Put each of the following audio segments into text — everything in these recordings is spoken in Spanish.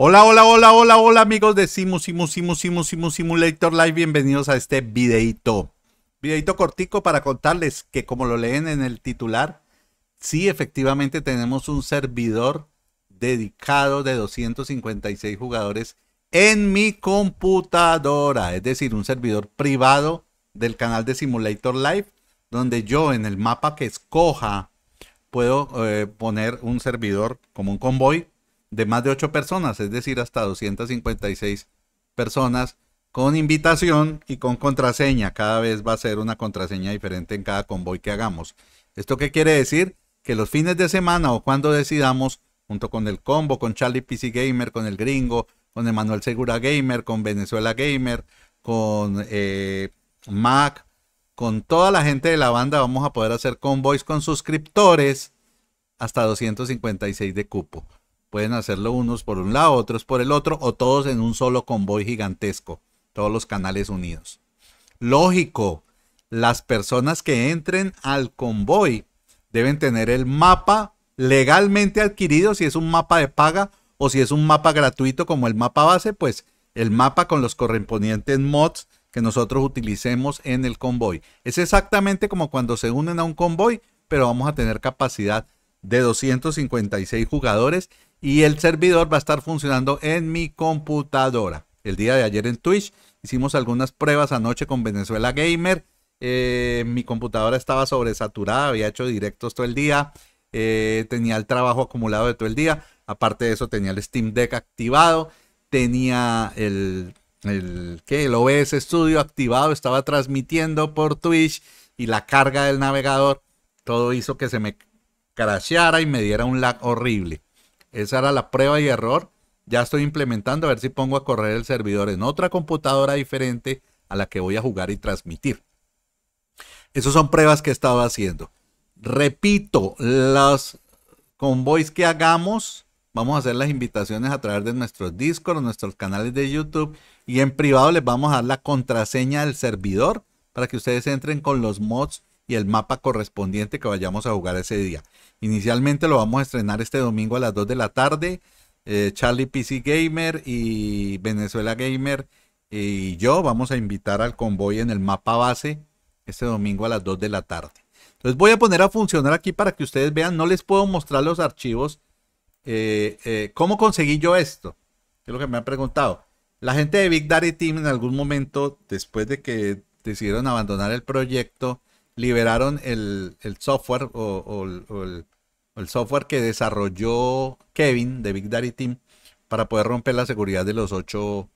Hola, hola, hola, hola, hola amigos de Simus, Simus, Simulator Live. Bienvenidos a este videito. Videito cortico para contarles que como lo leen en el titular, sí efectivamente tenemos un servidor dedicado de 256 jugadores en mi computadora. Es decir, un servidor privado del canal de Simulator Live, donde yo en el mapa que escoja puedo eh, poner un servidor como un convoy de más de 8 personas, es decir, hasta 256 personas con invitación y con contraseña. Cada vez va a ser una contraseña diferente en cada convoy que hagamos. ¿Esto qué quiere decir? Que los fines de semana o cuando decidamos, junto con el combo, con Charlie PC Gamer, con el gringo, con Emanuel Segura Gamer, con Venezuela Gamer, con eh, Mac, con toda la gente de la banda vamos a poder hacer convoys con suscriptores hasta 256 de cupo. Pueden hacerlo unos por un lado, otros por el otro o todos en un solo convoy gigantesco, todos los canales unidos. Lógico, las personas que entren al convoy deben tener el mapa legalmente adquirido, si es un mapa de paga o si es un mapa gratuito como el mapa base, pues el mapa con los correspondientes mods que nosotros utilicemos en el convoy. Es exactamente como cuando se unen a un convoy, pero vamos a tener capacidad de 256 jugadores y el servidor va a estar funcionando en mi computadora. El día de ayer en Twitch hicimos algunas pruebas anoche con Venezuela Gamer. Eh, mi computadora estaba sobresaturada, había hecho directos todo el día, eh, tenía el trabajo acumulado de todo el día. Aparte de eso, tenía el Steam Deck activado, tenía el el, OBS Studio activado, estaba transmitiendo por Twitch y la carga del navegador, todo hizo que se me crasheara y me diera un lag horrible. Esa era la prueba y error. Ya estoy implementando a ver si pongo a correr el servidor en otra computadora diferente a la que voy a jugar y transmitir. Esas son pruebas que he estado haciendo. Repito, los convoys que hagamos vamos a hacer las invitaciones a través de nuestros Discord, nuestros canales de YouTube y en privado les vamos a dar la contraseña del servidor para que ustedes entren con los mods y el mapa correspondiente que vayamos a jugar ese día. Inicialmente lo vamos a estrenar este domingo a las 2 de la tarde. Eh, Charlie PC Gamer y Venezuela Gamer y yo vamos a invitar al convoy en el mapa base este domingo a las 2 de la tarde. Entonces voy a poner a funcionar aquí para que ustedes vean. No les puedo mostrar los archivos eh, eh, ¿cómo conseguí yo esto? Es lo que me han preguntado. La gente de Big Daddy Team en algún momento, después de que decidieron abandonar el proyecto, liberaron el, software o, el, software que desarrolló Kevin de Big Daddy Team para poder romper la seguridad de los ocho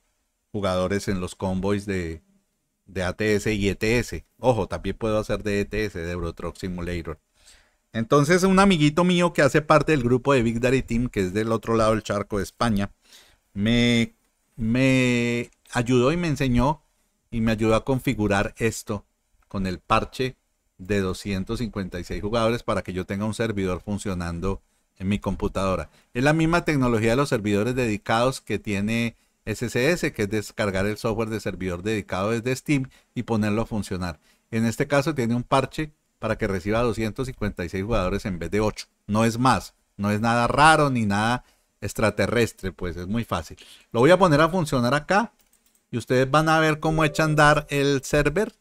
jugadores en los convoys de, ATS y ETS. Ojo, también puedo hacer de ETS, de Eurotruck Simulator. Entonces, un amiguito mío que hace parte del grupo de Big Daddy Team, que es del otro lado del charco de España, me, me ayudó y me enseñó y me ayudó a configurar esto con el parche de 256 jugadores para que yo tenga un servidor funcionando en mi computadora. Es la misma tecnología de los servidores dedicados que tiene SSS, que es descargar el software de servidor dedicado desde Steam y ponerlo a funcionar. En este caso tiene un parche para que reciba 256 jugadores en vez de 8. No es más, no es nada raro ni nada extraterrestre, pues es muy fácil. Lo voy a poner a funcionar acá y ustedes van a ver cómo echa a andar el server.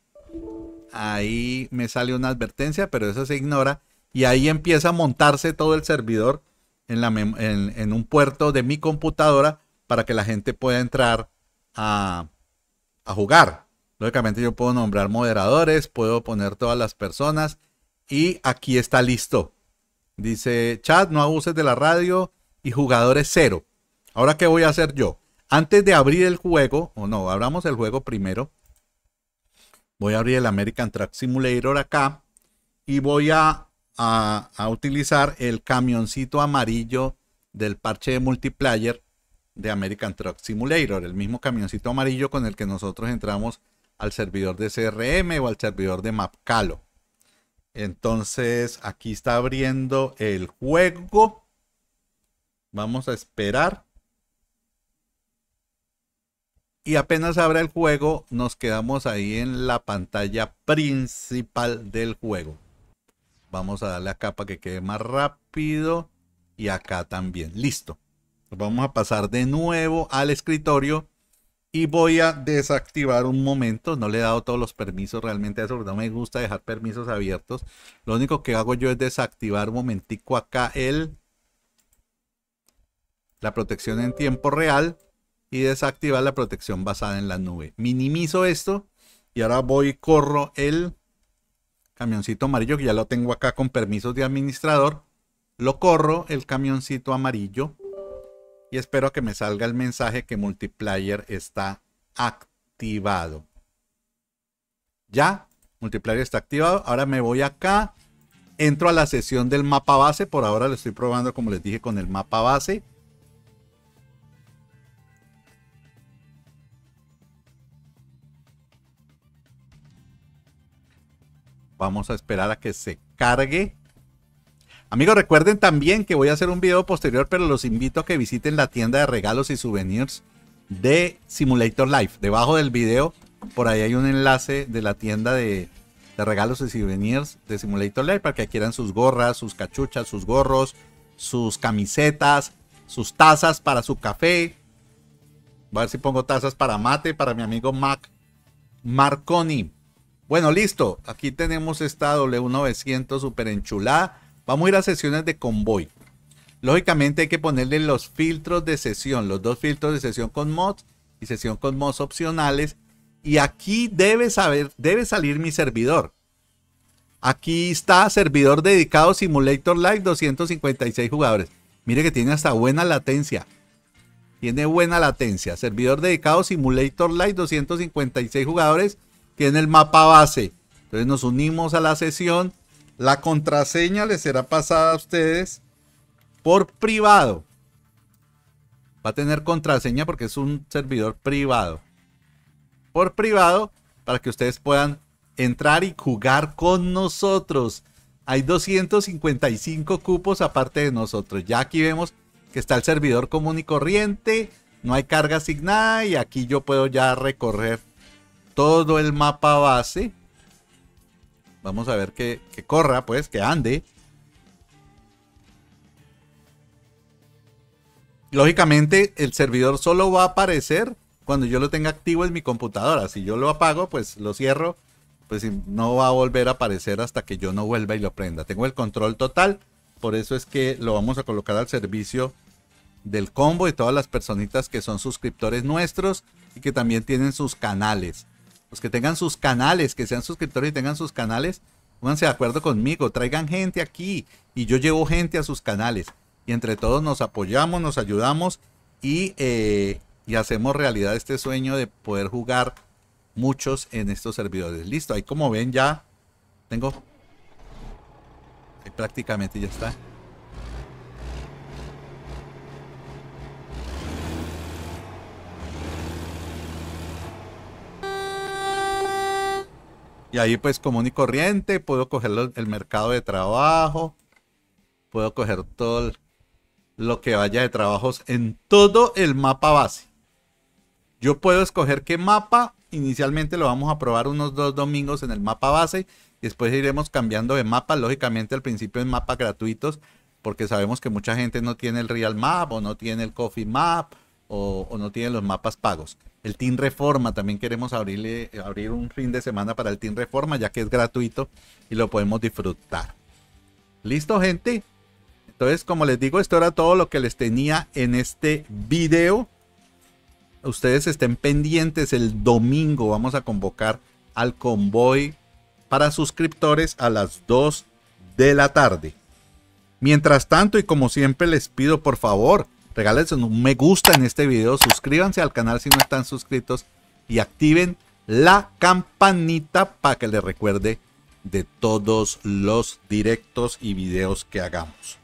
Ahí me sale una advertencia, pero eso se ignora. Y ahí empieza a montarse todo el servidor en, un puerto de mi computadora para que la gente pueda entrar a jugar. Lógicamente yo puedo nombrar moderadores, puedo poner todas las personas y aquí está listo. Dice, chat, no abuses de la radio y jugadores cero. Ahora, ¿qué voy a hacer yo? Antes de abrir el juego, o no, abramos el juego primero. Voy a abrir el American Truck Simulator acá y voy a, a utilizar el camioncito amarillo del parche de multiplayer de American Truck Simulator, el mismo camioncito amarillo con el que nosotros entramos al servidor de CRM o al servidor de Mapcalo. Entonces aquí está abriendo el juego. Vamos a esperar. Y apenas abra el juego, nos quedamos ahí en la pantalla principal del juego. Vamos a darle acá para que quede más rápido. Y acá también. Listo. vamos a pasar de nuevo al escritorio y voy a desactivar un momento. No le he dado todos los permisos realmente a eso, no me gusta dejar permisos abiertos. Lo único que hago yo es desactivar un momentico acá el, la protección en tiempo real y desactivar la protección basada en la nube. Minimizo esto y ahora voy corro el camioncito amarillo, que ya lo tengo acá con permisos de administrador. Lo corro el camioncito amarillo y espero que me salga el mensaje que multiplayer está activado. Ya, multiplayer está activado. Ahora me voy acá, entro a la sesión del mapa base. Por ahora lo estoy probando, como les dije, con el mapa base. Vamos a esperar a que se cargue. Amigos, recuerden también que voy a hacer un video posterior, pero los invito a que visiten la tienda de regalos y souvenirs de Simulator Life. Debajo del video, por ahí hay un enlace de la tienda de, regalos y souvenirs de Simulator Life para que adquieran sus gorras, sus cachuchas, sus gorros, sus camisetas, sus tazas para su café. Voy a ver si pongo tazas para mate, para mi amigo Mac Marconi. Bueno, listo. Aquí tenemos esta W900 super enchulada. Vamos a ir a sesiones de convoy. Lógicamente hay que ponerle los filtros de sesión, los dos filtros de sesión con mods y sesión con mods opcionales. Y aquí debe, saber, debe salir mi servidor. Aquí está servidor dedicado Simulator Live 256 jugadores. Mire que tiene hasta buena latencia. Tiene buena latencia. Servidor dedicado Simulator Live 256 jugadores. Tiene el mapa base. Entonces nos unimos a la sesión la contraseña les será pasada a ustedes por privado. Va a tener contraseña porque es un servidor privado. Por privado, para que ustedes puedan entrar y jugar con nosotros. Hay 255 cupos aparte de nosotros. Ya aquí vemos que está el servidor común y corriente. No hay carga asignada y aquí yo puedo ya recorrer todo el mapa base Vamos a ver que, corra, pues, que ande. Lógicamente, el servidor solo va a aparecer cuando yo lo tenga activo en mi computadora. Si yo lo apago, pues lo cierro, pues no va a volver a aparecer hasta que yo no vuelva y lo prenda. Tengo el control total, por eso es que lo vamos a colocar al servicio del combo y todas las personitas que son suscriptores nuestros y que también tienen sus canales los pues, que tengan sus canales, que sean suscriptores y tengan sus canales, pónganse de acuerdo conmigo, traigan gente aquí y yo llevo gente a sus canales. Y entre todos nos apoyamos, nos ayudamos y, eh, hacemos realidad este sueño de poder jugar muchos en estos servidores. Listo, ahí como ven ya tengo... Ahí prácticamente ya está. Y ahí pues común y corriente, puedo coger el mercado de trabajo, puedo coger todo lo que vaya de trabajos en todo el mapa base. Yo puedo escoger qué mapa, inicialmente lo vamos a probar unos dos domingos en el mapa base, después iremos cambiando de mapa, lógicamente al principio en mapas gratuitos, porque sabemos que mucha gente no tiene el Real Map o no tiene el Coffee Map o, no tienen los mapas pagos. El Team Reforma, también queremos abrirle, abrir un fin de semana para el Team Reforma, ya que es gratuito y lo podemos disfrutar. ¿Listo, gente? Entonces, como les digo, esto era todo lo que les tenía en este video. Ustedes estén pendientes, el domingo vamos a convocar al convoy para suscriptores a las 2 de la tarde. Mientras tanto, y como siempre les pido, por favor, Regálense un me gusta en este video, suscríbanse al canal si no están suscritos y activen la campanita para que les recuerde de todos los directos y videos que hagamos.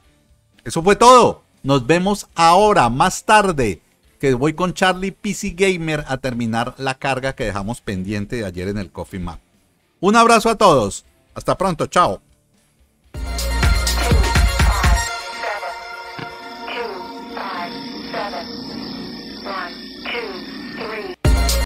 Eso fue todo. Nos vemos ahora, más tarde, que voy con Charlie PC Gamer a terminar la carga que dejamos pendiente de ayer en el Coffee Map. Un abrazo a todos. Hasta pronto. Chao.